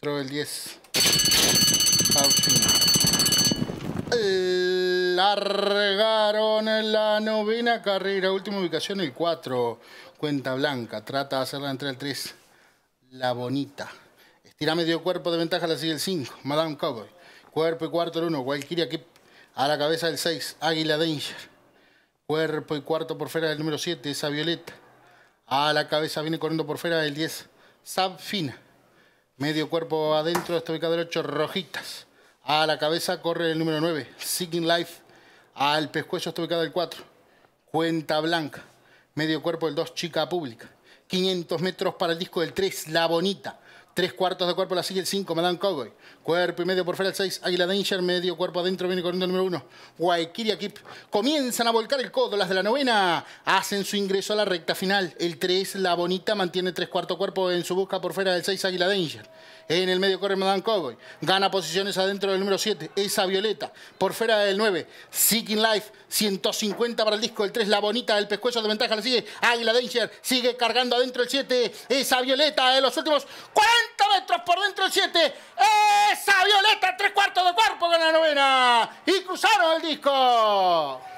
Entró el 10. Largaron en la novena carrera. Última ubicación, el 4. Cuenta blanca. Trata de hacerla entre el 3. La bonita. Estira medio cuerpo de ventaja, la sigue el 5. Madame Cowboy. Cuerpo y cuarto el 1. Walkiria Kip. a la cabeza del 6. Águila Danger. Cuerpo y cuarto por fuera del número 7. Esa Violeta. A la cabeza viene corriendo por fuera del 10. Sabfina. Medio cuerpo adentro, está ubicado 8, rojitas. A la cabeza corre el número 9, Seeking Life. Al pescuezo está ubicado el 4, Cuenta Blanca. Medio cuerpo el 2, Chica Pública. 500 metros para el disco del 3, La Bonita. Tres cuartos de cuerpo la sigue el 5, Madame Cowboy. Cuerpo y medio por fuera el 6, Águila Danger, medio cuerpo adentro, viene corriendo el número 1. Waikiri Akip. Comienzan a volcar el codo las de la novena. Hacen su ingreso a la recta final. El 3, La Bonita, mantiene tres cuartos cuerpo en su busca por fuera del 6, Águila Danger. En el medio corre Madame Cowboy. Gana posiciones adentro del número 7, Esa Violeta. Por fuera del 9, Seeking Life, 150 para el disco. El 3, La Bonita, el pescuezo de ventaja la sigue. Águila Danger sigue cargando adentro el 7, Esa Violeta. En los últimos ¡cuatro! 30 metros por dentro el 7. Esa Violeta, tres cuartos de cuerpo con la novena. Y cruzaron el disco.